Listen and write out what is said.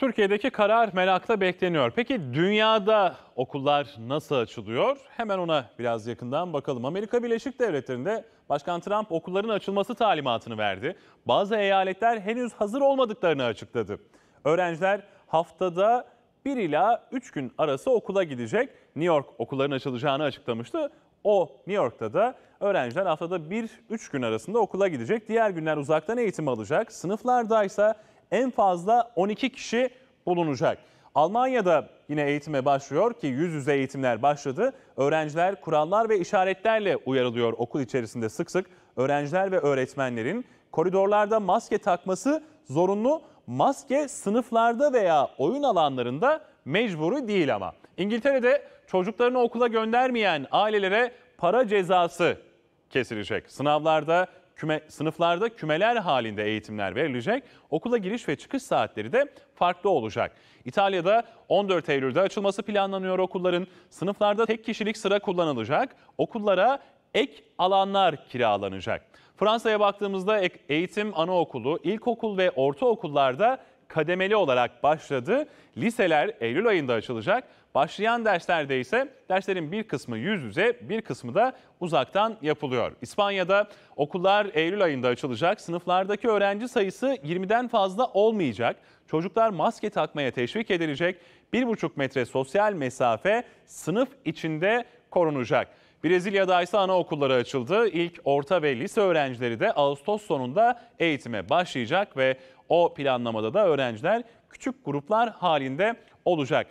Türkiye'deki karar merakla bekleniyor. Peki dünyada okullar nasıl açılıyor? Hemen ona biraz yakından bakalım. Amerika Birleşik Devletleri'nde Başkan Trump okulların açılması talimatını verdi. Bazı eyaletler henüz hazır olmadıklarını açıkladı. Öğrenciler haftada 1 ila 3 gün arası okula gidecek. New York okulların açılacağını açıklamıştı. O New York'ta da öğrenciler haftada 1-3 gün arasında okula gidecek. Diğer günler uzaktan eğitim alacak. Sınıflardaysa en fazla 12 kişi bulunacak. Almanya'da yine eğitime başlıyor ki yüz yüze eğitimler başladı. Öğrenciler kurallar ve işaretlerle uyarılıyor okul içerisinde sık sık. Öğrenciler ve öğretmenlerin koridorlarda maske takması zorunlu. Maske sınıflarda veya oyun alanlarında mecburi değil ama. İngiltere'de çocuklarını okula göndermeyen ailelere para cezası kesilecek. Sınavlarda Küme, sınıflarda kümeler halinde eğitimler verilecek. Okula giriş ve çıkış saatleri de farklı olacak. İtalya'da 14 Eylül'de açılması planlanıyor okulların. Sınıflarda tek kişilik sıra kullanılacak. Okullara ek alanlar kiralanacak. Fransa'ya baktığımızda eğitim anaokulu, ilkokul ve ortaokullarda kademeli olarak başladı. Liseler Eylül ayında açılacak. Başlayan derslerde ise derslerin bir kısmı yüz yüze, bir kısmı da uzaktan yapılıyor. İspanya'da okullar Eylül ayında açılacak. Sınıflardaki öğrenci sayısı 20'den fazla olmayacak. Çocuklar maske takmaya teşvik edilecek. 1,5 metre sosyal mesafe sınıf içinde korunacak. Brezilya'da ise anaokulları açıldı. İlk orta ve lise öğrencileri de Ağustos sonunda eğitime başlayacak ve o planlamada da öğrenciler küçük gruplar halinde olacak.